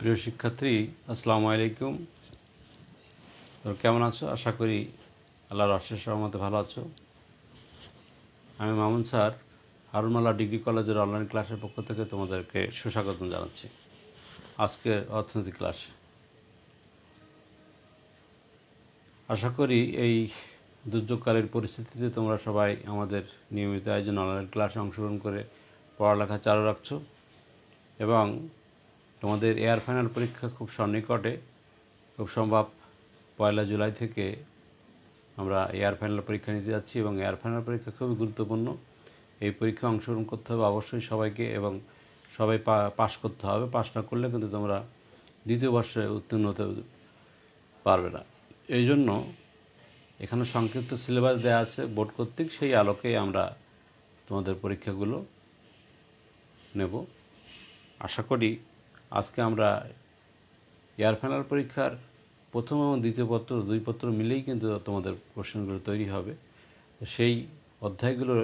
প্রিয় শিক্ষার্থী আসসালামু আলাইকুম তোর কেমন আছো আশা করি আল্লাহর অশেষ সহমতে ভালো আছো আমি মামুন স্যার হারুনমালা ডিগ্রি কলেজের অনলাইন ক্লাসের পক্ষ থেকে তোমাদেরকে সুস্বাগত জানাচ্ছি আজকের অর্থনৈতিক ক্লাস আশা করি এই দুর্যোগকালের পরিস্থিতিতে তোমরা সবাই আমাদের নিয়মিত আয়োজন অনলাইন ক্লাসে অংশগ্রহণ করে পড়ালেখা চালু রাখছো এবং তোমাদের এয়ার ফাইনাল পরীক্ষা খুব সন্নিকটে খুব সম্ভব পয়লা জুলাই থেকে আমরা এয়ার ফাইনাল পরীক্ষা নিতে যাচ্ছি এবং এয়ার ফাইনাল পরীক্ষা খুবই গুরুত্বপূর্ণ এই পরীক্ষা অংশগ্রহণ করতে হবে অবশ্যই সবাইকে এবং সবাই পাশ করতে হবে পাশ না করলে কিন্তু তোমরা দ্বিতীয় বর্ষে উত্তীর্ণ হতে পারবে না এই জন্য এখানে সংক্ষিপ্ত সিলেবাস দেওয়া আছে বোর্ড কর্তৃক সেই আলোকে আমরা তোমাদের পরীক্ষাগুলো নেব আশা করি আজকে আমরা এয়ার ফাইনাল পরীক্ষার প্রথম এবং দ্বিতীয় পত্র দুই পত্র মিলেই কিন্তু তোমাদের কোশ্চেনগুলো তৈরি হবে সেই অধ্যায়গুলো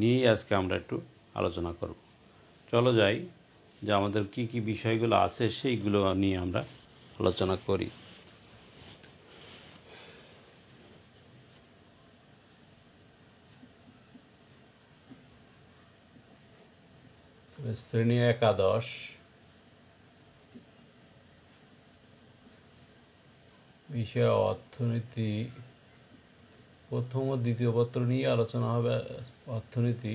নিয়েই আজকে আমরা একটু আলোচনা করব চলো যাই যে আমাদের কি কি বিষয়গুলো আছে সেইগুলো নিয়ে আমরা আলোচনা করি শ্রেণী একাদশ বিষয় অর্থনীতি প্রথম ও দ্বিতীয় পত্র নিয়ে আলোচনা হবে অর্থনীতি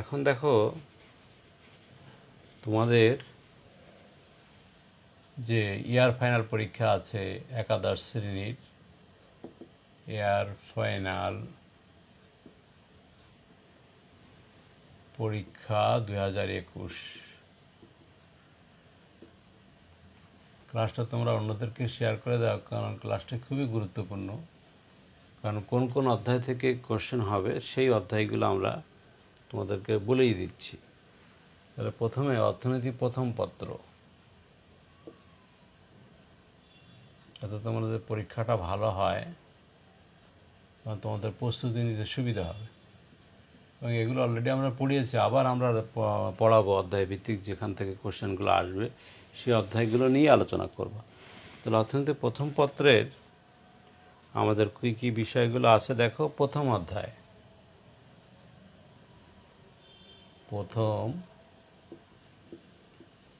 এখন দেখো তোমাদের যে ইয়ার ফাইনাল পরীক্ষা আছে একাদশ শ্রেণীর এয়ার ফাইনাল পরীক্ষা দু হাজার একুশ ক্লাসটা তোমরা অন্যদেরকে শেয়ার করে দাও কারণ ক্লাসটা খুবই গুরুত্বপূর্ণ কারণ কোন কোন অধ্যায় থেকে কোশ্চেন হবে সেই অধ্যায়গুলো আমরা তোমাদেরকে বলেই দিচ্ছি তাহলে প্রথমে অর্থনীতি প্রথম পত্র যাতে তোমাদের পরীক্ষাটা ভালো হয় কারণ মানে তোমাদের প্রস্তুতি নিতে সুবিধা হবে এবং এগুলো অলরেডি আমরা পড়িয়েছি আবার আমরা পড়াবো অধ্যায় ভিত্তিক যেখান থেকে কোশ্চেনগুলো আসবে সেই অধ্যায়গুলো নিয়ে আলোচনা করব তাহলে অর্থনীতির প্রথম পত্রের আমাদের কী কী বিষয়গুলো আছে দেখো প্রথম অধ্যায় প্রথম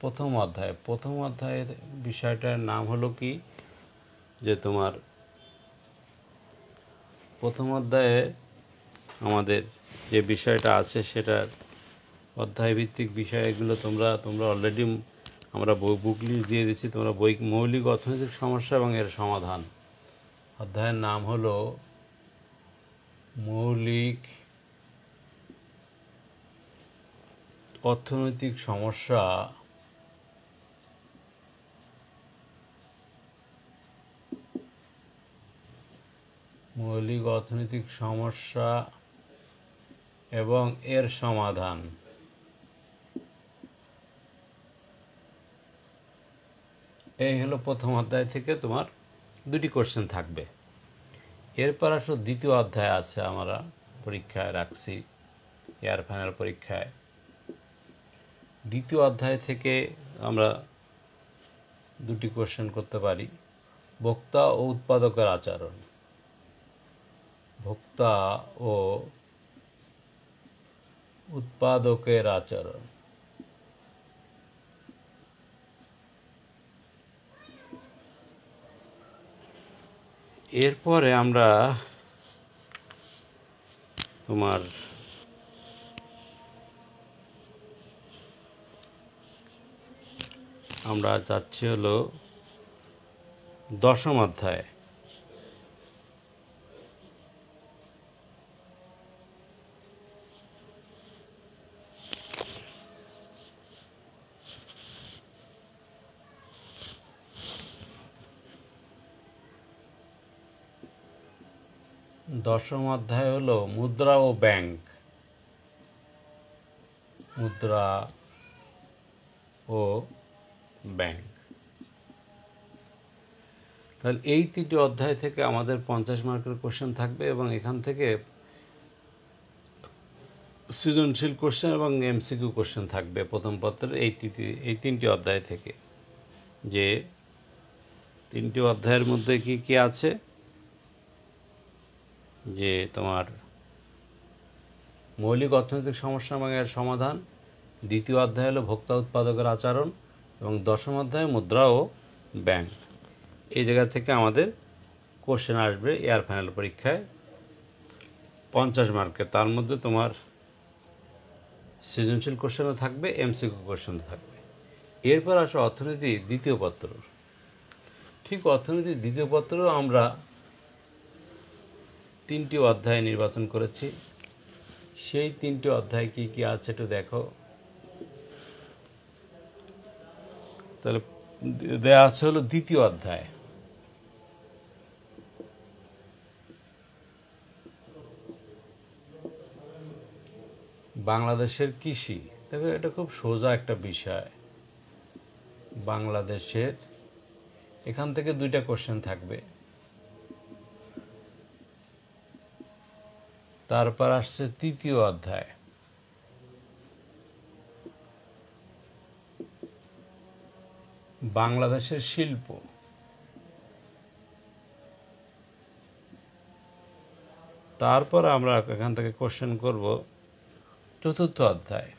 প্রথম অধ্যায় প্রথম অধ্যায়ের বিষয়টার নাম হলো কি যে তোমার প্রথম অধ্যায়ে আমাদের যে বিষয়টা আছে সেটার অধ্যায়ভিত্তিক বিষয়গুলো তোমরা তোমরা অলরেডি আমরা বুক লিস্ট দিয়ে দিচ্ছি তোমরা বই মৌলিক অর্থনৈতিক সমস্যা এবং এর সমাধান অধ্যায়ের নাম হলো মৌলিক অর্থনৈতিক সমস্যা মৌলিক অর্থনৈতিক সমস্যা এবং এর সমাধান এই হলো প্রথম অধ্যায় থেকে তোমার দুটি কোশ্চেন থাকবে এরপর আসো দ্বিতীয় অধ্যায় আছে আমরা পরীক্ষায় রাখছি এয়ার ফাইনাল পরীক্ষায় দ্বিতীয় অধ্যায় থেকে আমরা দুটি কোশ্চেন করতে পারি বক্তা ও উৎপাদকের আচরণ ভোক্তা ও উৎপাদকের আচরণ এরপরে আমরা তোমার আমরা যাচ্ছি হলো দশম অধ্যায় দশম অধ্যায় হলো মুদ্রা ও ব্যাংক মুদ্রা ও ব্যাংক তাহলে এই তিনটি অধ্যায় থেকে আমাদের পঞ্চাশ মার্কের কোশ্চেন থাকবে এবং এখান থেকে সৃজনশীল কোশ্চেন এবং এমসিকিউ কোশ্চেন থাকবে প্রথম পত্রের এই এই তিনটি অধ্যায় থেকে যে তিনটি অধ্যায়ের মধ্যে কি কি আছে যে তোমার মৌলিক অর্থনৈতিক সমস্যা এবং এর সমাধান দ্বিতীয় অধ্যায় হলো ভোক্তা উৎপাদকের আচরণ এবং দশম অধ্যায় মুদ্রা ও ব্যাংক এই জায়গা থেকে আমাদের কোশ্চেন আসবে এয়ার ফাইনাল পরীক্ষায় পঞ্চাশ মার্কে তার মধ্যে তোমার সৃজনশীল কোশ্চেনও থাকবে এমসিকিউ কোশ্চেনও থাকবে এরপর আসে অর্থনীতি দ্বিতীয় পত্র ঠিক অর্থনীতির দ্বিতীয় পত্রও আমরা তিনটি অধ্যায় নির্বাচন করেছি সেই তিনটি অধ্যায় কি কি আছে একটু দেখো তাহলে দেয়া আছে হলো দ্বিতীয় অধ্যায় বাংলাদেশের কৃষি দেখো এটা খুব সোজা একটা বিষয় বাংলাদেশের এখান থেকে দুইটা কোশ্চেন থাকবে তারপর আসছে তৃতীয় অধ্যায় বাংলাদেশের শিল্প তারপর আমরা এখান থেকে কোশ্চেন করব চতুর্থ অধ্যায়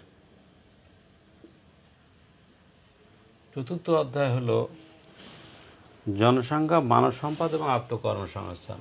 চতুর্থ অধ্যায় হলো জনসংখ্যা মানব সম্পদ এবং আত্মকর্মসংস্থান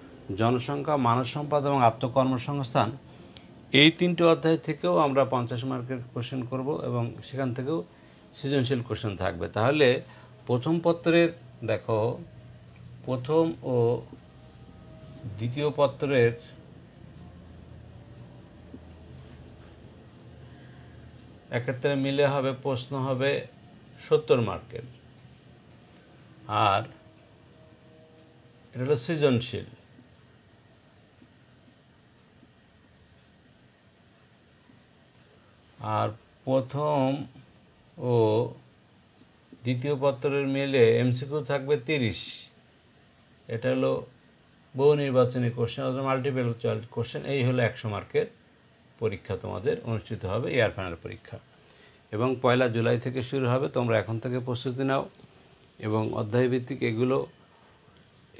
জনসংখ্যা মানব সম্পদ এবং আত্মকর্মসংস্থান এই তিনটি অধ্যায় থেকেও আমরা পঞ্চাশ মার্কের কোশ্চেন করব এবং সেখান থেকেও সৃজনশীল কোশ্চেন থাকবে তাহলে প্রথম পত্রের দেখো প্রথম ও দ্বিতীয় পত্রের এক্ষেত্রে মিলে হবে প্রশ্ন হবে সত্তর মার্কের আর এটা হলো সৃজনশীল আর প্রথম ও দ্বিতীয় পত্রের মিলে এমসিকিউ থাকবে তিরিশ এটা হলো বহু নির্বাচনী কোশ্চেন অথবা মাল্টিপেল চয়েস কোশ্চেন এই হলো একশো মার্কের পরীক্ষা তোমাদের অনুষ্ঠিত হবে এয়ার ফাইনাল পরীক্ষা এবং পয়লা জুলাই থেকে শুরু হবে তোমরা এখন থেকে প্রস্তুতি নাও এবং অধ্যায়ভিত্তিক এগুলো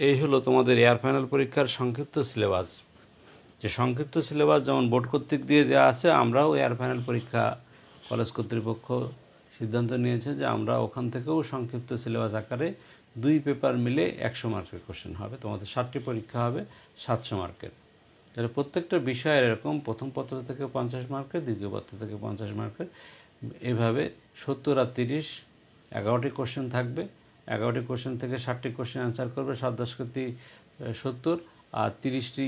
এই হলো তোমাদের এয়ার ফাইনাল পরীক্ষার সংক্ষিপ্ত সিলেবাস যে সংক্ষিপ্ত সিলেবাস যেমন বোর্ড কর্তৃক দিয়ে দেওয়া আছে আমরাও এয়ার ফাইনাল পরীক্ষা কলেজ কর্তৃপক্ষ সিদ্ধান্ত নিয়েছে যে আমরা ওখান থেকেও সংক্ষিপ্ত সিলেবাস আকারে দুই পেপার মিলে একশো মার্কের কোশ্চেন হবে তোমাদের ষাটটি পরীক্ষা হবে সাতশো মার্কের তাহলে প্রত্যেকটা বিষয় এরকম প্রথম পত্র থেকে পঞ্চাশ মার্কের দ্বিতীয় পত্র থেকে পঞ্চাশ মার্কের এভাবে সত্তর আর তিরিশ এগারোটি কোশ্চেন থাকবে এগারোটি কোশ্চেন থেকে ষাটটি কোশ্চেন অ্যান্সার করবে সাত দশকতি সত্তর আর তিরিশটি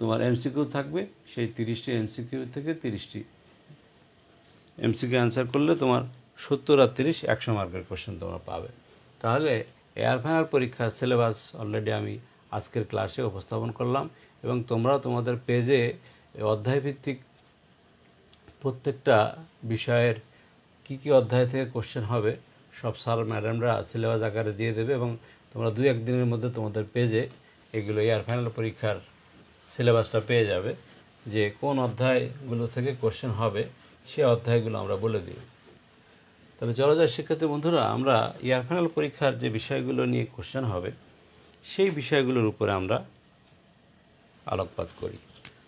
তোমার এমসিকিউ থাকবে সেই তিরিশটি এমসিকিউ থেকে তিরিশটি এমসিকিউ অ্যান্সার করলে তোমার সত্তর আর তিরিশ একশো মার্কের কোশ্চেন তোমরা পাবে তাহলে এয়ার ফাইনাল পরীক্ষার সিলেবাস অলরেডি আমি আজকের ক্লাসে উপস্থাপন করলাম এবং তোমরা তোমাদের পেজে অধ্যায়ভিত্তিক প্রত্যেকটা বিষয়ের কি কি অধ্যায় থেকে কোশ্চেন হবে সব স্যার ম্যাডামরা সিলেবাস আকারে দিয়ে দেবে এবং তোমরা এক একদিনের মধ্যে তোমাদের পেজে এগুলো এয়ার ফাইনাল পরীক্ষার সিলেবাসটা পেয়ে যাবে যে কোন অধ্যায়গুলো থেকে কোশ্চেন হবে সে অধ্যায়গুলো আমরা বলে দিই তাহলে চলো শিক্ষার্থী বন্ধুরা আমরা ইয়ার ফাইনাল পরীক্ষার যে বিষয়গুলো নিয়ে কোশ্চেন হবে সেই বিষয়গুলোর উপরে আমরা আলোকপাত করি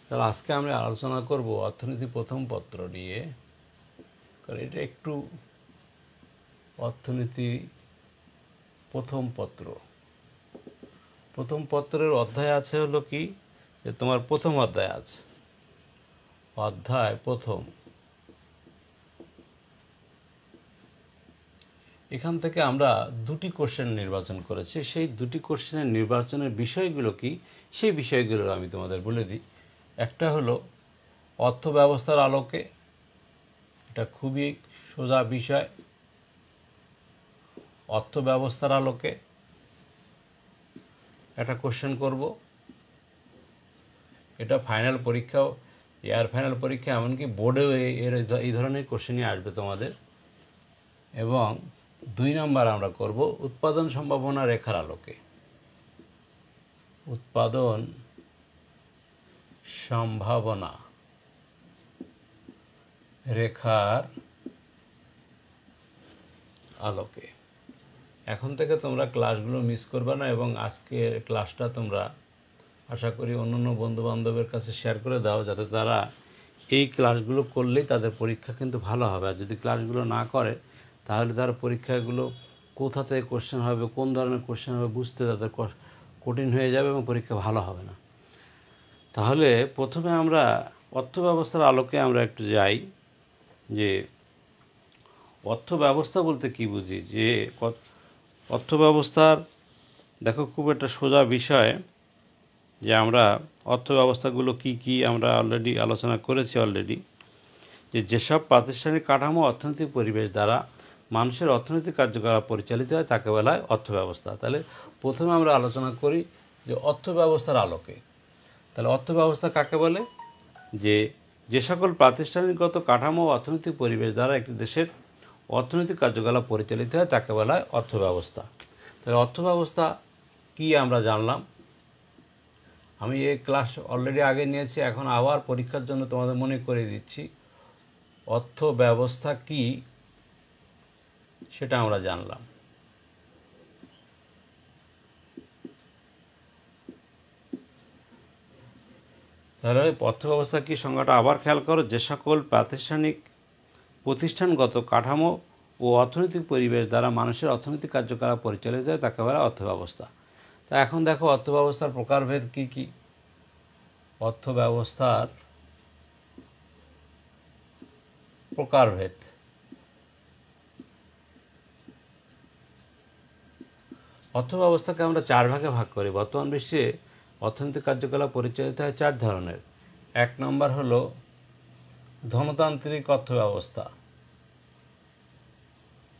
তাহলে আজকে আমরা আলোচনা করব অর্থনীতি প্রথম পত্র নিয়ে কারণ এটা একটু অর্থনীতি প্রথম পত্র প্রথম পত্রের অধ্যায় আছে হলো কি যে তোমার প্রথম অধ্যায় আছে অধ্যায় প্রথম এখান থেকে আমরা দুটি কোশ্চেন নির্বাচন করেছি সেই দুটি কোশ্চেনের নির্বাচনের বিষয়গুলো কি সেই বিষয়গুলো আমি তোমাদের বলে দিই একটা হলো অর্থ ব্যবস্থার আলোকে এটা খুবই সোজা বিষয় অর্থ ব্যবস্থার আলোকে একটা কোশ্চেন করবো এটা ফাইনাল পরীক্ষাও এয়ার ফাইনাল পরীক্ষা এমনকি বোর্ডেও এর এই ধরনের কোশ্চেনই আসবে তোমাদের এবং দুই নম্বর আমরা করব উৎপাদন সম্ভাবনা রেখার আলোকে উৎপাদন সম্ভাবনা রেখার আলোকে এখন থেকে তোমরা ক্লাসগুলো মিস করবে না এবং আজকের ক্লাসটা তোমরা আশা করি অন্য অন্য বন্ধুবান্ধবের কাছে শেয়ার করে দাও যাতে তারা এই ক্লাসগুলো করলেই তাদের পরীক্ষা কিন্তু ভালো হবে আর যদি ক্লাসগুলো না করে তাহলে তার পরীক্ষাগুলো কোথা থেকে কোশ্চেন হবে কোন ধরনের কোশ্চেন হবে বুঝতে তাদের কঠিন হয়ে যাবে এবং পরীক্ষা ভালো হবে না তাহলে প্রথমে আমরা অর্থ ব্যবস্থার আলোকে আমরা একটু যাই যে অর্থ ব্যবস্থা বলতে কি বুঝি যে অর্থ ব্যবস্থার দেখো খুব একটা সোজা বিষয় যে আমরা অর্থ ব্যবস্থাগুলো কি কি আমরা অলরেডি আলোচনা করেছি অলরেডি যে যেসব প্রাতিষ্ঠানিক কাঠামো অর্থনৈতিক পরিবেশ দ্বারা মানুষের অর্থনৈতিক কার্যকলাপ পরিচালিত হয় তাকে বলা হয় অর্থ ব্যবস্থা তাহলে প্রথমে আমরা আলোচনা করি যে অর্থ ব্যবস্থার আলোকে তাহলে অর্থ ব্যবস্থা কাকে বলে যে যে সকল প্রাতিষ্ঠানিকগত কাঠামো অর্থনৈতিক পরিবেশ দ্বারা একটি দেশের অর্থনৈতিক কার্যকলাপ পরিচালিত হয় তাকে বলা হয় অর্থ ব্যবস্থা তাহলে অর্থ ব্যবস্থা কী আমরা জানলাম আমি এই ক্লাস অলরেডি আগে নিয়েছি এখন আবার পরীক্ষার জন্য তোমাদের মনে করে দিচ্ছি অর্থ ব্যবস্থা কি সেটা আমরা জানলাম তাহলে অর্থ ব্যবস্থা কি সংজ্ঞাটা আবার খেয়াল করো যে সকল প্রাতিষ্ঠানিক প্রতিষ্ঠানগত কাঠামো ও অর্থনৈতিক পরিবেশ দ্বারা মানুষের অর্থনৈতিক কার্যকলাপ পরিচালিত হয় তাকে বলা অর্থব্যবস্থা তা এখন দেখো অর্থ ব্যবস্থার প্রকারভেদ কী কী অর্থ ব্যবস্থার প্রকারভেদ অর্থ ব্যবস্থাকে আমরা চার ভাগে ভাগ করি বর্তমান বিশ্বে অর্থনৈতিক কার্যকলাপ পরিচালিত হয় চার ধরনের এক নম্বর হলো ধনতান্ত্রিক অর্থ ব্যবস্থা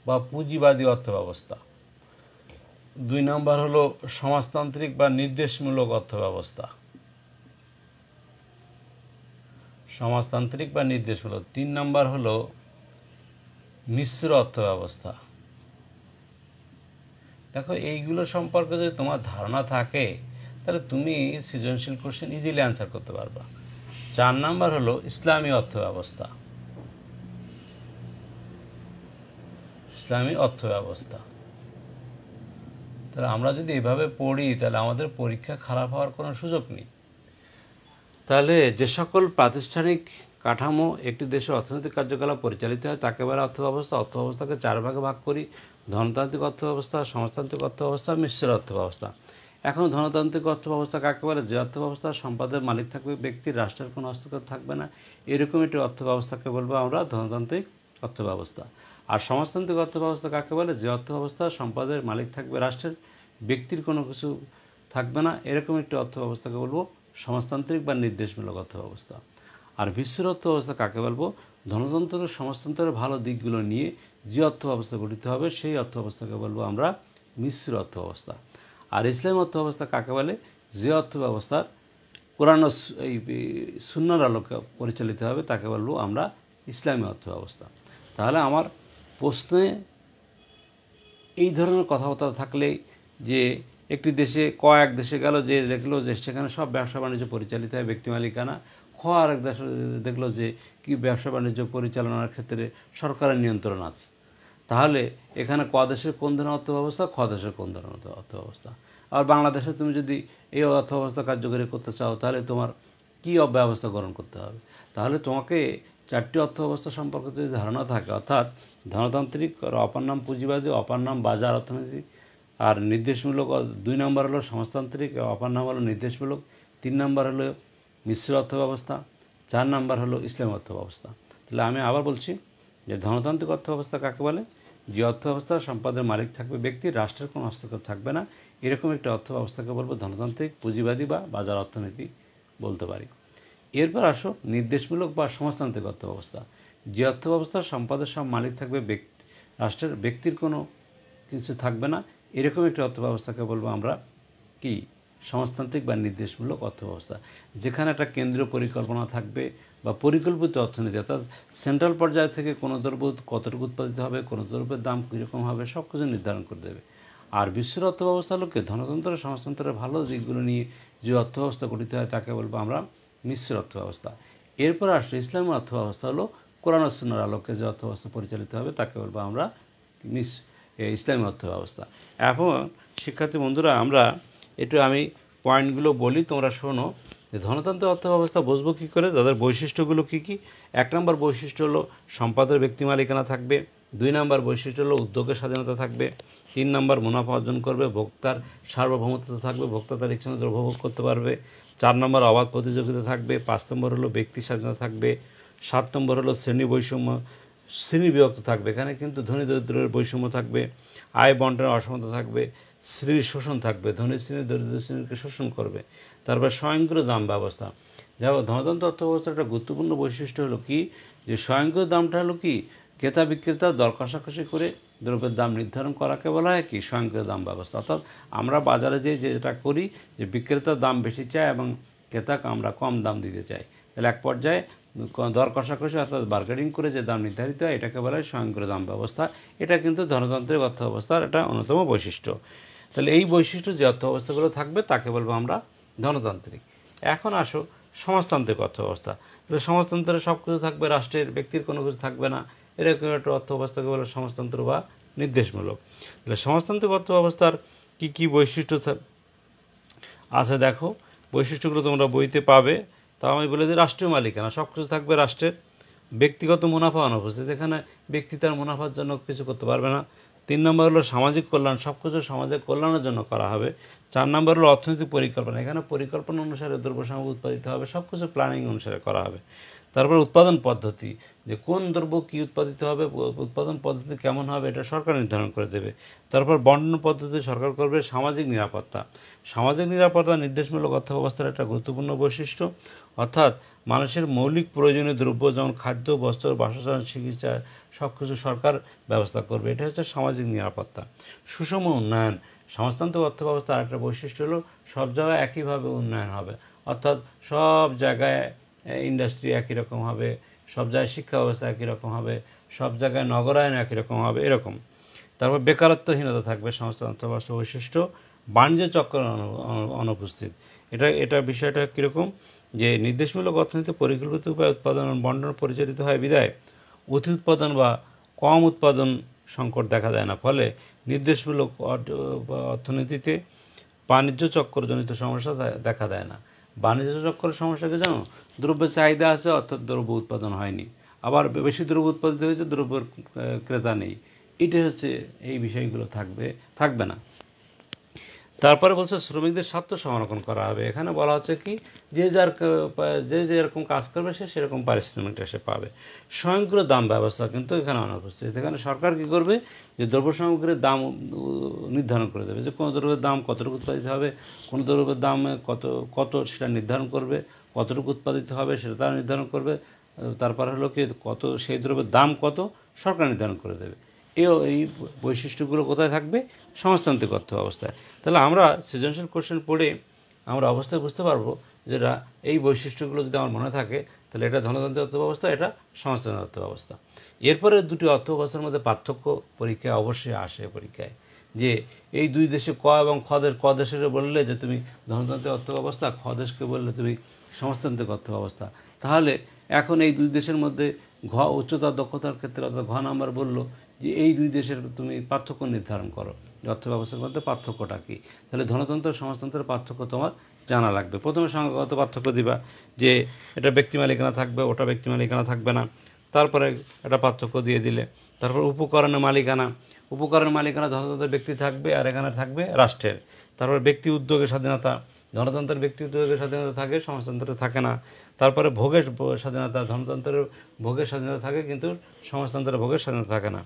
বা পুঁজিবাদী অর্থ ব্যবস্থা দুই নম্বর হলো সমাজতান্ত্রিক বা নির্দেশমূলক অর্থব্যবস্থা সমাজতান্ত্রিক বা নির্দেশমূলক তিন নম্বর হলো মিশ্র অর্থব্যবস্থা দেখো এইগুলো সম্পর্কে যদি তোমার ধারণা থাকে তাহলে তুমি সৃজনশীল কোশ্চেন ইজিলি অ্যান্সার করতে পারবা চার নাম্বার হলো ইসলামী অর্থব্যবস্থা ইসলামী অর্থব্যবস্থা তাহলে আমরা যদি এভাবে পড়ি তাহলে আমাদের পরীক্ষা খারাপ হওয়ার কোনো সুযোগ নেই তাহলে যে সকল প্রাতিষ্ঠানিক কাঠামো একটি দেশের অর্থনৈতিক কার্যকলাপ পরিচালিত হয় তাকে বলে অর্থ ব্যবস্থা অর্থ ব্যবস্থাকে চার ভাগে ভাগ করি ধনতান্ত্রিক অর্থ ব্যবস্থা সমাজতান্ত্রিক অর্থ ব্যবস্থা মিশ্র অর্থ ব্যবস্থা এখন ধনতান্ত্রিক অর্থ ব্যবস্থা কাকে বলে যে অর্থ ব্যবস্থা সম্পদের মালিক থাকবে ব্যক্তি রাষ্ট্রের কোনো হস্তক্ষেপ থাকবে না এরকম একটি অর্থ ব্যবস্থাকে বলবো আমরা ধনতান্ত্রিক অর্থ ব্যবস্থা আর সমাজতান্ত্রিক অর্থ ব্যবস্থা কাকে বলে যে অর্থ ব্যবস্থা সম্পদের মালিক থাকবে রাষ্ট্রের ব্যক্তির কোনো কিছু থাকবে না এরকম একটি অর্থ ব্যবস্থাকে বলবো সমাজতান্ত্রিক বা নির্দেশমূলক অর্থ ব্যবস্থা আর বিশ্বের অর্থ ব্যবস্থা কাকে বলবো ধনতন্ত্রের সমাজতন্ত্রের ভালো দিকগুলো নিয়ে যে অর্থ ব্যবস্থা গঠিত হবে সেই অর্থ ব্যবস্থাকে বলবো আমরা মিশ্র অর্থ ব্যবস্থা আর ইসলাম অর্থ ব্যবস্থা কাকে বলে যে অর্থ ব্যবস্থার কোরআন এই সুন্নার আলোকে পরিচালিত হবে তাকে বলবো আমরা ইসলামী অর্থ ব্যবস্থা তাহলে আমার প্রশ্নে এই ধরনের কথাবার্তা থাকলে যে একটি দেশে ক এক দেশে গেল যে দেখলো যে সেখানে সব ব্যবসা বাণিজ্য পরিচালিত হয় ব্যক্তি মালিকানা খ আর এক দেশে দেখলো যে কি ব্যবসা বাণিজ্য পরিচালনার ক্ষেত্রে সরকারের নিয়ন্ত্রণ আছে তাহলে এখানে ক দেশের কোন ধরনের অর্থ ব্যবস্থা খ দেশের কোন ধরনের অর্থ ব্যবস্থা আর বাংলাদেশে তুমি যদি এই অর্থ ব্যবস্থা কার্যকরী করতে চাও তাহলে তোমার কী ব্যবস্থা গ্রহণ করতে হবে তাহলে তোমাকে চারটি অর্থ অবস্থা সম্পর্কে যদি ধারণা থাকে অর্থাৎ ধনতান্ত্রিক আর অপার নাম পুঁজিবাদী অপার নাম বাজার অর্থনীতি আর নির্দেশমূলক দুই নম্বর হলো সমাজতান্ত্রিক অপার নাম হলো নির্দেশমূলক তিন নম্বর হলো মিশ্র অর্থ ব্যবস্থা চার নম্বর হলো ইসলাম অর্থ ব্যবস্থা তাহলে আমি আবার বলছি যে ধনতান্ত্রিক অর্থ ব্যবস্থা কাকে বলে যে অর্থ ব্যবস্থা সম্পদের মালিক থাকবে ব্যক্তি রাষ্ট্রের কোনো হস্তক্ষেপ থাকবে না এরকম একটা অর্থ ব্যবস্থাকে বলবো ধনতান্ত্রিক পুঁজিবাদী বা বাজার অর্থনীতি বলতে পারি এরপর আসো নির্দেশমূলক বা সমাজতান্ত্রিক অর্থ ব্যবস্থা যে অর্থ ব্যবস্থার সম্পাদের সব মালিক থাকবে ব্যক্তি রাষ্ট্রের ব্যক্তির কোনো কিছু থাকবে না এরকম একটি অর্থ ব্যবস্থাকে বলবো আমরা কি সমাজতান্ত্রিক বা নির্দেশমূলক অর্থব্যবস্থা যেখানে একটা কেন্দ্রীয় পরিকল্পনা থাকবে বা পরিকল্পিত অর্থনীতি অর্থাৎ সেন্ট্রাল পর্যায় থেকে কোনো দ্রব্য কতটুকু উৎপাদিত হবে কোনো দ্রব্যের দাম কীরকম হবে সব কিছু নির্ধারণ করে দেবে আর বিশ্বের অর্থব্যবস্থা লোককে ধনতন্ত্রের সমাজতন্ত্রের ভালো দিকগুলো নিয়ে যে অর্থব্যবস্থা গঠিত হয় তাকে বলবো আমরা মিশ্র অর্থ ব্যবস্থা এরপর আসলে ইসলামের অর্থ ব্যবস্থা হলো কোরআন সুন্নার আলোকে যে অর্থ ব্যবস্থা পরিচালিত হবে তাকে বলবো আমরা মিস ইসলামী অর্থ ব্যবস্থা এখন শিক্ষার্থী বন্ধুরা আমরা একটু আমি পয়েন্টগুলো বলি তোমরা শোনো যে ধনতন্ত্র অর্থ ব্যবস্থা বুঝবো কী করে তাদের বৈশিষ্ট্যগুলো কী কী এক নম্বর বৈশিষ্ট্য হলো সম্পাদের ব্যক্তি মালিকানা থাকবে দুই নম্বর বৈশিষ্ট্য হলো উদ্যোগের স্বাধীনতা থাকবে তিন নম্বর মুনাফা অর্জন করবে ভোক্তার সার্বভৌমত্ব থাকবে ভোক্তা তার ইচ্ছা মতো উপভোগ করতে পারবে চার নম্বর অবাধ প্রতিযোগিতা থাকবে পাঁচ নম্বর হলো ব্যক্তি স্বাধীনতা থাকবে সাত নম্বর হলো শ্রেণী বৈষম্য শ্রেণী বিভক্ত থাকবে এখানে কিন্তু ধনী দরিদ্রের বৈষম্য থাকবে আয় বন্টনের অসমতা থাকবে শ্রেণীর শোষণ থাকবে ধনী শ্রেণী দরিদ্র শ্রেণীকে শোষণ করবে তারপর স্বয়ংক্রিয় দাম ব্যবস্থা হোক ধনতন্ত্র অর্থ ব্যবস্থার একটা গুরুত্বপূর্ণ বৈশিষ্ট্য হলো কি যে স্বয়ংক্রিয় দামটা হলো কি ক্রেতা বিক্রেতা দর কষাকষি করে দ্রব্যের দাম নির্ধারণ করাকে বলা হয় কি স্বয়ংক্রিয় দাম ব্যবস্থা অর্থাৎ আমরা বাজারে যে যেটা করি যে বিক্রেতা দাম বেশি চায় এবং ক্রেতাকে আমরা কম দাম দিতে চাই তাহলে এক পর্যায়ে দর কষাকষি অর্থাৎ বার্গেনিং করে যে দাম নির্ধারিত হয় এটাকে বলা হয় স্বয়ংক্রিয় দাম ব্যবস্থা এটা কিন্তু ধনতান্ত্রিক অর্থ ব্যবস্থার এটা অন্যতম বৈশিষ্ট্য তাহলে এই বৈশিষ্ট্য যে অর্থ ব্যবস্থাগুলো থাকবে তাকে বলবো আমরা ধনতান্ত্রিক এখন আসো সমাজতান্ত্রিক অর্থ ব্যবস্থা তাহলে সমাজতন্ত্রের সব কিছু থাকবে রাষ্ট্রের ব্যক্তির কোনো কিছু থাকবে না এরকম একটা অর্থ অবস্থাকে বলে সমাজতন্ত্র বা নির্দেশমূলক তাহলে সমাজতান্ত্রিক অর্থ ব্যবস্থার কী কী বৈশিষ্ট্য আছে দেখো বৈশিষ্ট্যগুলো তোমরা বইতে পাবে তা আমি বলে দিই রাষ্ট্রীয় মালিকানা সব কিছু থাকবে রাষ্ট্রের ব্যক্তিগত মুনাফা অনুপস্থিত এখানে ব্যক্তি তার মুনাফার জন্য কিছু করতে পারবে না তিন নম্বর হলো সামাজিক কল্যাণ সব কিছু সমাজের কল্যাণের জন্য করা হবে চার নম্বর হলো অর্থনৈতিক পরিকল্পনা এখানে পরিকল্পনা অনুসারে দ্রব্য সামগ্রী উৎপাদিত হবে সব কিছু প্ল্যানিং অনুসারে করা হবে তারপর উৎপাদন পদ্ধতি যে কোন দ্রব্য কী উৎপাদিত হবে উৎপাদন পদ্ধতি কেমন হবে এটা সরকার নির্ধারণ করে দেবে তারপর বন্টন পদ্ধতি সরকার করবে সামাজিক নিরাপত্তা সামাজিক নিরাপত্তা নির্দেশমূলক অর্থ ব্যবস্থার একটা গুরুত্বপূর্ণ বৈশিষ্ট্য অর্থাৎ মানুষের মৌলিক প্রয়োজনীয় দ্রব্য যেমন খাদ্য বস্ত্র বাসস্থান চিকিৎসা সব কিছু সরকার ব্যবস্থা করবে এটা হচ্ছে সামাজিক নিরাপত্তা সুষম উন্নয়ন সমাজতান্ত্রিক অর্থ ব্যবস্থার একটা বৈশিষ্ট্য হলো সব জায়গায় একইভাবে উন্নয়ন হবে অর্থাৎ সব জায়গায় ইন্ডাস্ট্রি একই রকম হবে সব জায়গায় শিক্ষা ব্যবস্থা একই রকম হবে সব জায়গায় নগরায়ন একই রকম হবে এরকম তারপর বেকারত্বহীনতা থাকবে সমস্ত অন্তর্বাষ্ট্র বৈশিষ্ট্য বাণিজ্য চক্র অনুপস্থিত এটা এটা বিষয়টা কীরকম যে নির্দেশমূলক অর্থনীতি পরিকল্পিত উপায় উৎপাদন বন্টন পরিচালিত হয় বিদায় অতি উৎপাদন বা কম উৎপাদন সংকট দেখা দেয় না ফলে নির্দেশমূলক অর্থনীতিতে বাণিজ্য চক্রজনিত সমস্যা দেখা দেয় না বাণিজ্য চক্রের সমস্যাকে জানো দ্রব্যের চাহিদা আছে অর্থাৎ দ্রব্য উৎপাদন হয়নি আবার বেশি দ্রব্য উৎপাদিত হয়েছে দ্রব্যের ক্রেতা নেই এটা হচ্ছে এই বিষয়গুলো থাকবে থাকবে না তারপরে বলছে শ্রমিকদের স্বার্থ সংরক্ষণ করা হবে এখানে বলা হচ্ছে কি যে যার যে যেরকম কাজ করবে সে সেরকম পারিশ্রমিকটা সে পাবে স্বয়ংক্রিয় দাম ব্যবস্থা কিন্তু এখানে অনুপস্থিত এখানে সরকার কী করবে যে দ্রব্য সামগ্রীর দাম নির্ধারণ করে দেবে যে কোনো দ্রব্যের দাম কতটুকু উৎপাদিত হবে কোনো দ্রব্যের দাম কত কত সেটা নির্ধারণ করবে কতটুকু উৎপাদিত হবে সেটা তারা নির্ধারণ করবে তারপর হলো কি কত সেই দ্রব্যের দাম কত সরকার নির্ধারণ করে দেবে এই বৈশিষ্ট্যগুলো কোথায় থাকবে সমাজতান্ত্রিক অর্থ অবস্থায় তাহলে আমরা সৃজনশীল কোশ্চেন পড়ে আমরা অবস্থায় বুঝতে পারবো যেটা এই বৈশিষ্ট্যগুলো যদি আমার মনে থাকে তাহলে এটা ধনতান্ত্রিক অর্থ ব্যবস্থা এটা সমাজতান্ত্রিক অর্থ ব্যবস্থা এরপরে দুটি অর্থ ব্যবস্থার মধ্যে পার্থক্য পরীক্ষায় অবশ্যই আসে পরীক্ষায় যে এই দুই দেশে ক এবং খ দেশ ক দেশের বললে যে তুমি ধনতান্ত্রিক অর্থ ব্যবস্থা খ দেশকে বললে তুমি সমাজতান্ত্রিক অর্থ ব্যবস্থা তাহলে এখন এই দুই দেশের মধ্যে ঘ উচ্চতা দক্ষতার ক্ষেত্রে অর্থাৎ ঘ নাম্বার বললো যে এই দুই দেশের তুমি পার্থক্য নির্ধারণ করো যে অর্থ ব্যবস্থার মধ্যে পার্থক্যটা কী তাহলে ধনতন্ত্র সমাজতন্ত্রের পার্থক্য তোমার জানা লাগবে প্রথমে সংজ্ঞাগত পার্থক্য দিবা যে এটা ব্যক্তি মালিকানা থাকবে ওটা ব্যক্তি মালিকানা থাকবে না তারপরে একটা পার্থক্য দিয়ে দিলে তারপর উপকরণের মালিকানা উপকরণের মালিকানা ধনতন্ত্রের ব্যক্তি থাকবে আর এখানে থাকবে রাষ্ট্রের তারপর ব্যক্তি উদ্যোগের স্বাধীনতা ধনতন্ত্রের ব্যক্তি উদ্যোগের স্বাধীনতা থাকে সমাজতন্ত্রে থাকে না তারপরে ভোগের স্বাধীনতা ধনতন্ত্রের ভোগের স্বাধীনতা থাকে কিন্তু সমাজতন্ত্রের ভোগের স্বাধীনতা থাকে না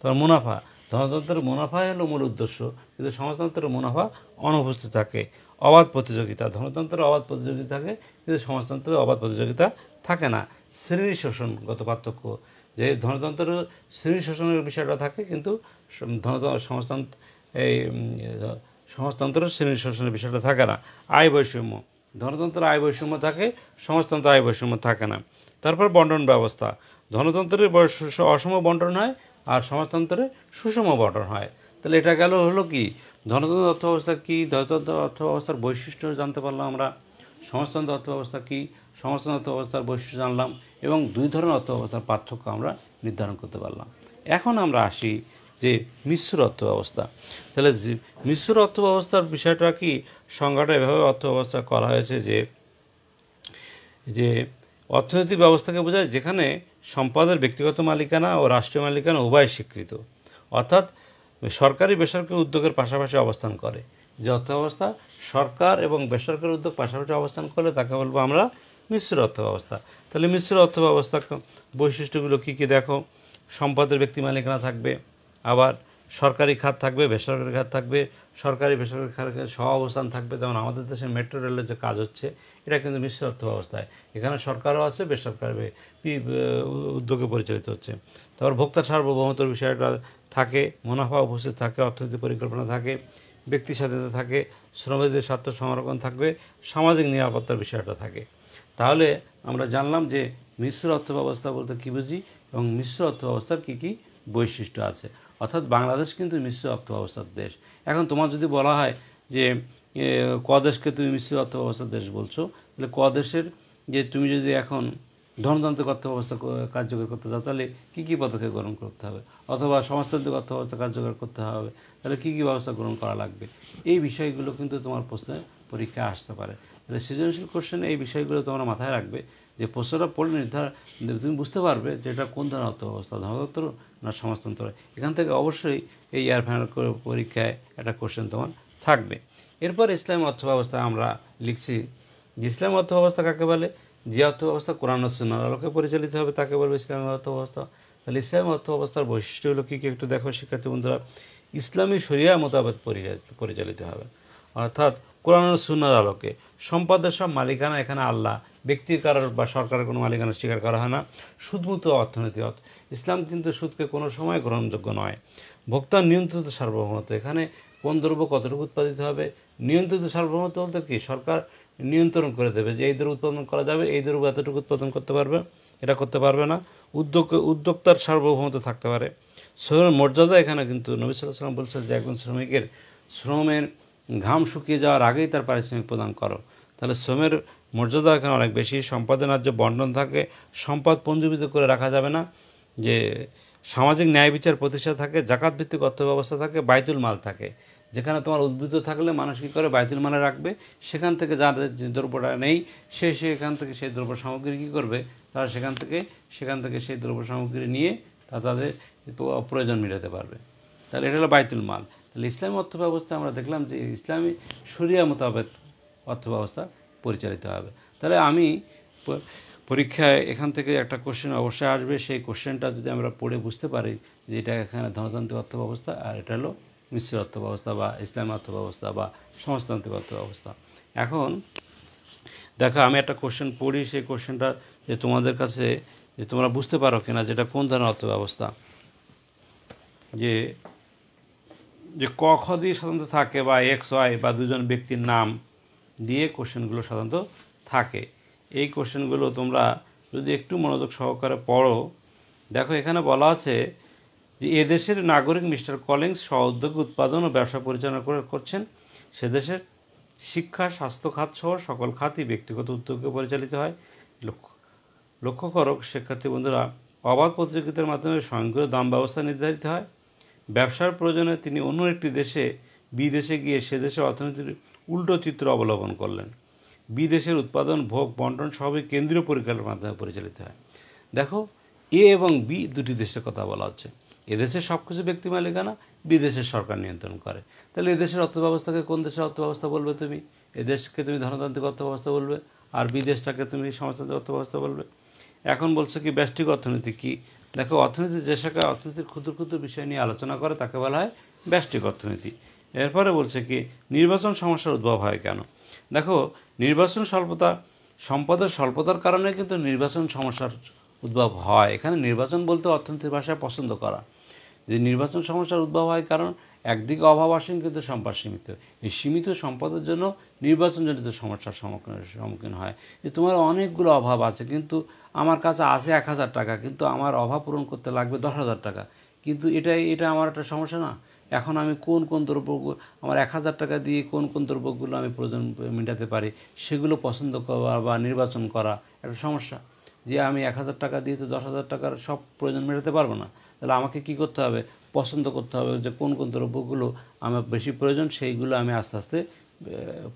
তোমার মুনাফা ধনতন্ত্রের মুনাফাই হলো মূল উদ্দেশ্য কিন্তু সমাজতন্ত্রের মুনাফা অনুপস্থিত থাকে অবাধ প্রতিযোগিতা ধনতন্ত্রের অবাধ প্রতিযোগিতা থাকে কিন্তু সমাজতন্ত্রের অবাধ প্রতিযোগিতা থাকে না শ্রেণী শোষণগত পার্থক্য যে ধনতন্ত্রের শ্রেণী শোষণের বিষয়টা থাকে কিন্তু সমাজতন্ত্র এই সমাজতন্ত্রের শ্রেণী শোষণের বিষয়টা থাকে না আয় বৈষম্য ধনতন্ত্রের আয় বৈষম্য থাকে সমাজতন্ত্র আয় বৈষম্য থাকে না তারপর বন্টন ব্যবস্থা ধনতন্ত্রের অসম বন্টন হয় আর সমাজতন্ত্রে সুষম বটন হয় তাহলে এটা গেল হলো কি ধনতন্ত্র অর্থ ব্যবস্থা কী ধনতন্ত্র অর্থ ব্যবস্থার বৈশিষ্ট্য জানতে পারলাম আমরা সমাজতন্ত্র অর্থ ব্যবস্থা কী সমাজতন্ত্র অর্থ ব্যবস্থার বৈশিষ্ট্য জানলাম এবং দুই ধরনের অর্থ ব্যবস্থার পার্থক্য আমরা নির্ধারণ করতে পারলাম এখন আমরা আসি যে মিশ্র অর্থ ব্যবস্থা তাহলে মিশ্র অর্থ ব্যবস্থার বিষয়টা কি সংজ্ঞাটা এভাবে অর্থ ব্যবস্থা করা হয়েছে যে যে অর্থনৈতিক ব্যবস্থাকে বোঝায় যেখানে সম্পদের ব্যক্তিগত মালিকানা ও রাষ্ট্রীয় মালিকানা উভয় স্বীকৃত অর্থাৎ সরকারি বেসরকারি উদ্যোগের পাশাপাশি অবস্থান করে যে অর্থ ব্যবস্থা সরকার এবং বেসরকারি উদ্যোগ পাশাপাশি অবস্থান করলে তাকে বলবো আমরা মিশ্র অর্থ ব্যবস্থা তাহলে মিশ্র অর্থ ব্যবস্থা বৈশিষ্ট্যগুলো কী কী দেখো সম্পদের ব্যক্তি মালিকানা থাকবে আবার সরকারি খাত থাকবে বেসরকারি খাত থাকবে সরকারি বেসরকারি খাত সহ অবস্থান থাকবে যেমন আমাদের দেশে মেট্রো রেলের যে কাজ হচ্ছে এটা কিন্তু মিশ্র অর্থ ব্যবস্থায় এখানে সরকারও আছে বেসরকারি উদ্যোগে পরিচালিত হচ্ছে তারপর ভোক্তা সার্বভৌমত্বর বিষয়টা থাকে মুনাফা উপস্থিত থাকে অর্থনৈতিক পরিকল্পনা থাকে ব্যক্তি স্বাধীনতা থাকে শ্রমিকদের স্বার্থ সংরক্ষণ থাকবে সামাজিক নিরাপত্তার বিষয়টা থাকে তাহলে আমরা জানলাম যে মিশ্র অর্থ ব্যবস্থা বলতে কী বুঝি এবং মিশ্র অর্থ ব্যবস্থার কী কী বৈশিষ্ট্য আছে অর্থাৎ বাংলাদেশ কিন্তু মিশ্র অর্থ ব্যবস্থার দেশ এখন তোমার যদি বলা হয় যে কদেশকে তুমি মিশ্র অর্থ ব্যবস্থার দেশ বলছো তাহলে কদেশের যে তুমি যদি এখন ধনতান্ত্রিক অর্থ ব্যবস্থা কার্যকর করতে চাও তাহলে কী কী পদক্ষেপ গ্রহণ করতে হবে অথবা সমাজতান্ত্রিক অর্থ ব্যবস্থা কার্যকর করতে হবে তাহলে কী কী ব্যবস্থা গ্রহণ করা লাগবে এই বিষয়গুলো কিন্তু তোমার প্রশ্নে পরীক্ষা আসতে পারে তাহলে সৃজনশীল কোশ্চেন এই বিষয়গুলো তোমরা মাথায় রাখবে যে প্রশ্নটা পড়লে নির্ধারণ তুমি বুঝতে পারবে যে এটা কোন অর্থ অবস্থা ধনাত্মর না সমাজতন্ত্র এখান থেকে অবশ্যই এই ইয়ার ফাইনাল পরীক্ষায় একটা কোশ্চেন তোমার থাকবে এরপর ইসলাম অর্থ ব্যবস্থা আমরা লিখছি ইসলাম অর্থ ব্যবস্থা কাকে বলে যে অর্থ ব্যবস্থা কোরআন সুনার আলোকে পরিচালিত হবে তাকে বলবে ইসলাম অর্থ ব্যবস্থা তাহলে ইসলাম অর্থ ব্যবস্থার বৈশিষ্ট্যগুলো কী কী একটু দেখো শিক্ষার্থী বন্ধুরা ইসলামী শরিয়া মোতাবেক পরিচালিত হবে অর্থাৎ কোরআন সুনার আলোকে সম্পদের সব মালিকানা এখানে আল্লাহ ব্যক্তির কারোর বা সরকারের কোনো মালিকানা স্বীকার করা হয় না সুদমূত অর্থনীতি ইসলাম কিন্তু সুদকে কোনো সময় গ্রহণযোগ্য নয় ভোক্তা নিয়ন্ত্রিত সার্বভৌমত্ব এখানে কোন দ্রব্য কতটুকু উৎপাদিত হবে নিয়ন্ত্রিত সার্বভৌমত্ব বলতে কি সরকার নিয়ন্ত্রণ করে দেবে যে এই দ্রব্য উৎপাদন করা যাবে এই দ্রব্য এতটুকু উৎপাদন করতে পারবে এটা করতে পারবে না উদ্যোগ উদ্যোক্তার সার্বভৌমত্ব থাকতে পারে শ্রমের মর্যাদা এখানে কিন্তু নবী সাল্লাম বলছেন যে একজন শ্রমিকের শ্রমের ঘাম শুকিয়ে যাওয়ার আগেই তার পারিশ্রমিক প্রদান করো তাহলে শ্রমের মর্যাদা এখানে অনেক বেশি সম্পদের যে বন্টন থাকে সম্পদ পঞ্জীবিত করে রাখা যাবে না যে সামাজিক ন্যায় বিচার প্রতিষ্ঠা থাকে জাকাত ভিত্তিক অর্থ ব্যবস্থা থাকে বাইতুল মাল থাকে যেখানে তোমার উদ্বৃত্ত থাকলে মানুষ কী করে বাইতুল মালে রাখবে সেখান থেকে যাদের যে দ্রব্যটা নেই সে সেখান থেকে সেই দ্রব্য সামগ্রী কী করবে তারা সেখান থেকে সেখান থেকে সেই দ্রব্য সামগ্রী নিয়ে তা তাদের প্রয়োজন মেটাতে পারবে তাহলে এটা হলো বাইতুল মাল তাহলে ইসলামী অর্থ ব্যবস্থা আমরা দেখলাম যে ইসলামী সরিয়া মোতাবেক অর্থ ব্যবস্থা পরিচালিত হবে তাহলে আমি পরীক্ষায় এখান থেকে একটা কোশ্চেন অবশ্যই আসবে সেই কোশ্চেনটা যদি আমরা পড়ে বুঝতে পারি যে এটা এখানে ধনতান্ত্রিক অর্থ ব্যবস্থা আর এটা হলো মিশ্র অর্থ ব্যবস্থা বা ইসলাম অর্থ ব্যবস্থা বা সমাজতান্ত্রিক অর্থ ব্যবস্থা এখন দেখো আমি একটা কোশ্চেন পড়ি সেই কোশ্চেনটা যে তোমাদের কাছে যে তোমরা বুঝতে পারো কিনা যেটা কোন ধরনের অর্থ ব্যবস্থা যে যে ক খ দিয়ে সাধারণত থাকে বা এক্স ওয়াই বা দুজন ব্যক্তির নাম দিয়ে কোশ্চেনগুলো সাধারণত থাকে এই কোশ্চেনগুলো তোমরা যদি একটু মনোযোগ সহকারে পড়ো দেখো এখানে বলা আছে যে এদেশের নাগরিক মিস্টার কলিংস উদ্যোগ উৎপাদন ও ব্যবসা পরিচালনা করে করছেন সেদেশের শিক্ষা স্বাস্থ্য খাত সহ সকল খাতই ব্যক্তিগত উদ্যোগে পরিচালিত হয় লক্ষ্য লক্ষ্য করো শিক্ষার্থী বন্ধুরা অবাধ প্রতিযোগিতার মাধ্যমে স্বয়ংক্রিয় দাম ব্যবস্থা নির্ধারিত হয় ব্যবসার প্রয়োজনে তিনি অন্য একটি দেশে বিদেশে গিয়ে সে দেশে অর্থনীতির উল্টো চিত্র অবলম্বন করলেন বিদেশের উৎপাদন ভোগ বন্টন সবই কেন্দ্রীয় পরিকল্পনার মাধ্যমে পরিচালিত হয় দেখো এ এবং বি দুটি দেশের কথা বলা হচ্ছে এদেশের সব কিছু ব্যক্তি মালিকানা বিদেশের সরকার নিয়ন্ত্রণ করে তাহলে এদেশের অর্থব্যবস্থাকে কোন দেশের অর্থব্যবস্থা বলবে তুমি এদেশকে তুমি ধনতান্ত্রিক অর্থব্যবস্থা বলবে আর বিদেশটাকে তুমি সমাজতান্ত্রিক অর্থব্যবস্থা বলবে এখন বলছে কি ব্যষ্টিক অর্থনীতি কী দেখো অর্থনীতি যে শাখায় অর্থনীতির ক্ষুদ্র ক্ষুদ্র বিষয় নিয়ে আলোচনা করে তাকে বলা হয় ব্যষ্টিক অর্থনীতি এরপরে বলছে কি নির্বাচন সমস্যার উদ্ভব হয় কেন দেখো নির্বাচন স্বল্পতা সম্পদের স্বল্পতার কারণে কিন্তু নির্বাচন সমস্যার উদ্ভব হয় এখানে নির্বাচন বলতে অর্থনীতির ভাষায় পছন্দ করা যে নির্বাচন সমস্যার উদ্ভব হয় কারণ একদিকে অভাব আসেন কিন্তু সম্পদ সীমিত এই সীমিত সম্পদের জন্য নির্বাচনজনিত সমস্যার সম্মুখীন হয় যে তোমার অনেকগুলো অভাব আছে কিন্তু আমার কাছে আছে এক হাজার টাকা কিন্তু আমার অভাব পূরণ করতে লাগবে দশ হাজার টাকা কিন্তু এটাই এটা আমার একটা সমস্যা না এখন আমি কোন কোন দ্রব্য আমার এক হাজার টাকা দিয়ে কোন কোন দ্রব্যগুলো আমি প্রয়োজন মেটাতে পারি সেগুলো পছন্দ করা বা নির্বাচন করা একটা সমস্যা যে আমি এক হাজার টাকা দিয়ে তো দশ হাজার টাকার সব প্রয়োজন মেটাতে পারবো না তাহলে আমাকে কি করতে হবে পছন্দ করতে হবে যে কোন কোন দ্রব্যগুলো আমার বেশি প্রয়োজন সেইগুলো আমি আস্তে আস্তে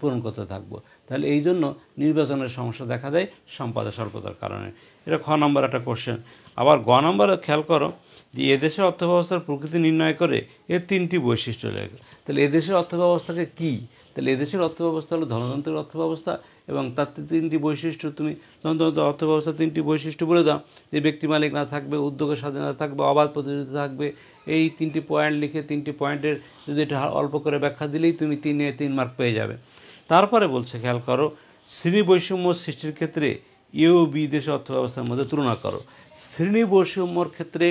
পূরণ করতে থাকবো তাহলে এই জন্য নির্বাচনের সমস্যা দেখা দেয় সম্পাদক স্বল্পতার কারণে এটা খ নম্বর একটা কোশ্চেন আবার গ নম্বরে খেয়াল করো যে এদেশে অর্থব্যবস্থার প্রকৃতি নির্ণয় করে এর তিনটি বৈশিষ্ট্য লেখা তাহলে এদেশের অর্থব্যবস্থাকে কী তাহলে এদেশের অর্থব্যবস্থা হলো ধনতন্ত্রের অর্থব্যবস্থা এবং তার তিনটি বৈশিষ্ট্য তুমি ধনতন্ত্র অর্থব্যবস্থা তিনটি বৈশিষ্ট্য বলে দাও যে ব্যক্তি মালিক না থাকবে উদ্যোগের স্বাধীনতা থাকবে অবাধ প্রতিযোগিতা থাকবে এই তিনটি পয়েন্ট লিখে তিনটি পয়েন্টের যদি এটা অল্প করে ব্যাখ্যা দিলেই তুমি তিনে তিন মার্ক পেয়ে যাবে তারপরে বলছে খেয়াল করো শ্রেণী বৈষম্য সৃষ্টির ক্ষেত্রে ইউ বি দেশের অর্থব্যবস্থার মধ্যে তুলনা করো শ্রেণী বৈষম্যর ক্ষেত্রে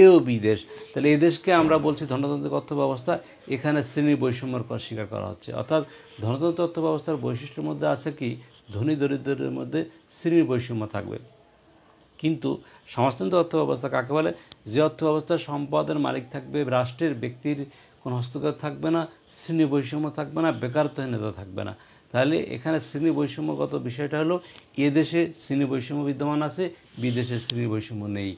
এও বিদেশ তাহলে এদেশকে আমরা বলছি ধনতান্ত্রিক অর্থ ব্যবস্থা এখানে শ্রেণী বৈষম্যর কথা স্বীকার করা হচ্ছে অর্থাৎ ধনতান্ত্রিক অর্থ ব্যবস্থার বৈশিষ্ট্যের মধ্যে আছে কি ধনী দরিদ্রের মধ্যে শ্রেণীর বৈষম্য থাকবে কিন্তু সমাজতন্ত্র অর্থ ব্যবস্থা কাকে বলে যে অর্থ ব্যবস্থা সম্পদের মালিক থাকবে রাষ্ট্রের ব্যক্তির কোনো হস্তক্ষেপ থাকবে না শ্রেণী বৈষম্য থাকবে না বেকারত্বহীনতা থাকবে না তাহলে এখানে শ্রেণী বৈষম্যগত বিষয়টা হলো এদেশে শ্রেণী বৈষম্য বিদ্যমান আছে বিদেশে শ্রেণী বৈষম্য নেই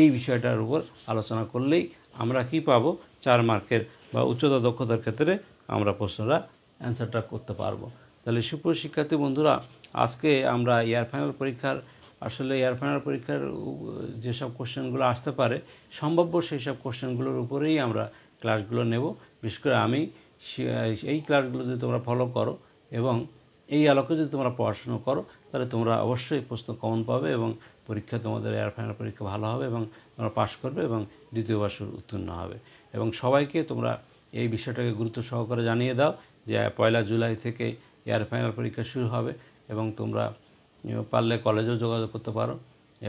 এই বিষয়টার উপর আলোচনা করলেই আমরা কি পাব চার মার্কের বা উচ্চতা দক্ষতার ক্ষেত্রে আমরা প্রশ্নটা অ্যান্সারটা করতে পারবো তাহলে সুপ্র শিক্ষার্থী বন্ধুরা আজকে আমরা এয়ার ফাইনাল পরীক্ষার আসলে এয়ার ফাইনাল পরীক্ষার যেসব কোশ্চেনগুলো আসতে পারে সম্ভাব্য সেই সব কোশ্চেনগুলোর উপরেই আমরা ক্লাসগুলো নেব বিশেষ করে আমি এই ক্লাসগুলো যদি তোমরা ফলো করো এবং এই আলোকে যদি তোমরা পড়াশুনো করো তাহলে তোমরা অবশ্যই প্রশ্ন কমন পাবে এবং পরীক্ষা তোমাদের এয়ার ফাইনাল পরীক্ষা ভালো হবে এবং তোমরা পাশ করবে এবং দ্বিতীয় বর্ষ উত্তীর্ণ হবে এবং সবাইকে তোমরা এই বিষয়টাকে গুরুত্ব সহকারে জানিয়ে দাও যে পয়লা জুলাই থেকে এয়ার ফাইনাল পরীক্ষা শুরু হবে এবং তোমরা পারলে কলেজেও যোগাযোগ করতে পারো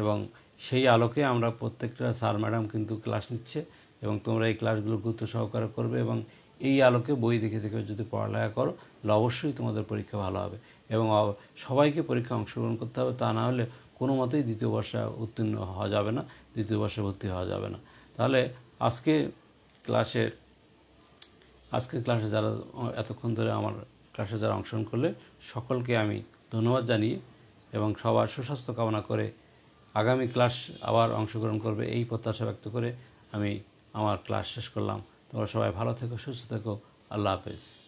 এবং সেই আলোকে আমরা প্রত্যেকটা স্যার ম্যাডাম কিন্তু ক্লাস নিচ্ছে এবং তোমরা এই ক্লাসগুলো গুরুত্ব সহকারে করবে এবং এই আলোকে বই দেখে দেখে যদি পড়ালেখা করো তাহলে অবশ্যই তোমাদের পরীক্ষা ভালো হবে এবং সবাইকে পরীক্ষা অংশগ্রহণ করতে হবে তা না হলে কোনো মতেই দ্বিতীয় বর্ষে উত্তীর্ণ হওয়া যাবে না দ্বিতীয় বর্ষে ভর্তি হওয়া যাবে না তাহলে আজকে ক্লাসে আজকের ক্লাসে যারা এতক্ষণ ধরে আমার ক্লাসে যারা অংশগ্রহণ করলে সকলকে আমি ধন্যবাদ জানিয়ে এবং সবার সুস্বাস্থ্য কামনা করে আগামী ক্লাস আবার অংশগ্রহণ করবে এই প্রত্যাশা ব্যক্ত করে আমি আমার ক্লাস শেষ করলাম তোমরা সবাই ভালো থেকো সুস্থ থেকো আল্লাহ হাফেজ